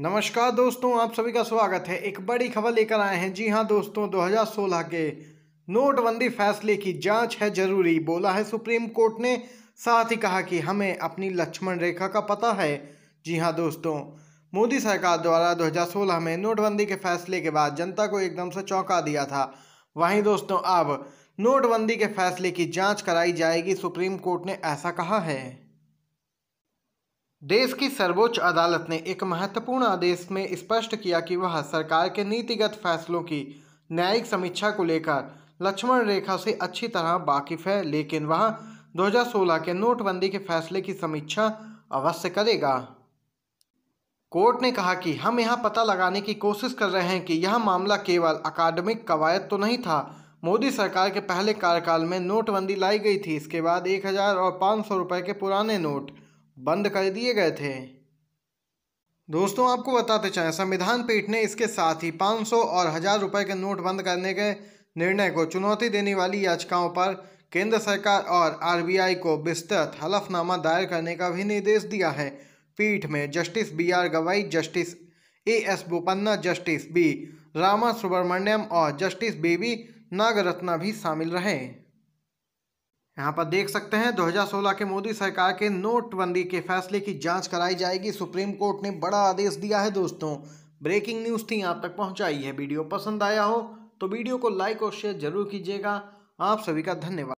नमस्कार दोस्तों आप सभी का स्वागत है एक बड़ी खबर लेकर आए हैं जी हां दोस्तों 2016 के नोटबंदी फैसले की जांच है जरूरी बोला है सुप्रीम कोर्ट ने साथ ही कहा कि हमें अपनी लक्ष्मण रेखा का पता है जी हां दोस्तों मोदी सरकार द्वारा 2016 में नोटबंदी के फैसले के बाद जनता को एकदम से चौंका दिया था वहीं दोस्तों अब नोटबंदी के फैसले की जाँच कराई जाएगी सुप्रीम कोर्ट ने ऐसा कहा है देश की सर्वोच्च अदालत ने एक महत्वपूर्ण आदेश में स्पष्ट किया कि वह सरकार के नीतिगत फैसलों की न्यायिक समीक्षा को लेकर लक्ष्मण रेखा से अच्छी तरह वाकिफ है लेकिन वह 2016 के नोटबंदी के फैसले की समीक्षा अवश्य करेगा कोर्ट ने कहा कि हम यहां पता लगाने की कोशिश कर रहे हैं कि यह मामला केवल अकादमिक कवायद तो नहीं था मोदी सरकार के पहले कार्यकाल में नोटबंदी लाई गई थी इसके बाद एक हज़ार और पाँच सौ रुपये के पुराने नोट बंद कर दिए गए थे दोस्तों आपको बताते चाहें संविधान पीठ ने इसके साथ ही 500 और हज़ार रुपये के नोट बंद करने के निर्णय को चुनौती देने वाली याचिकाओं पर केंद्र सरकार और आरबीआई को विस्तृत हलफनामा दायर करने का भी निर्देश दिया है पीठ में justice B R Gavai justice A S Bopanna justice B Rama Subramanian और जस्टिस बेबी नागरत्ना भी शामिल रहे यहाँ पर देख सकते हैं 2016 के मोदी सरकार के नोटबंदी के फैसले की जांच कराई जाएगी सुप्रीम कोर्ट ने बड़ा आदेश दिया है दोस्तों ब्रेकिंग न्यूज़ थी आप तक पहुंचाई है वीडियो पसंद आया हो तो वीडियो को लाइक और शेयर जरूर कीजिएगा आप सभी का धन्यवाद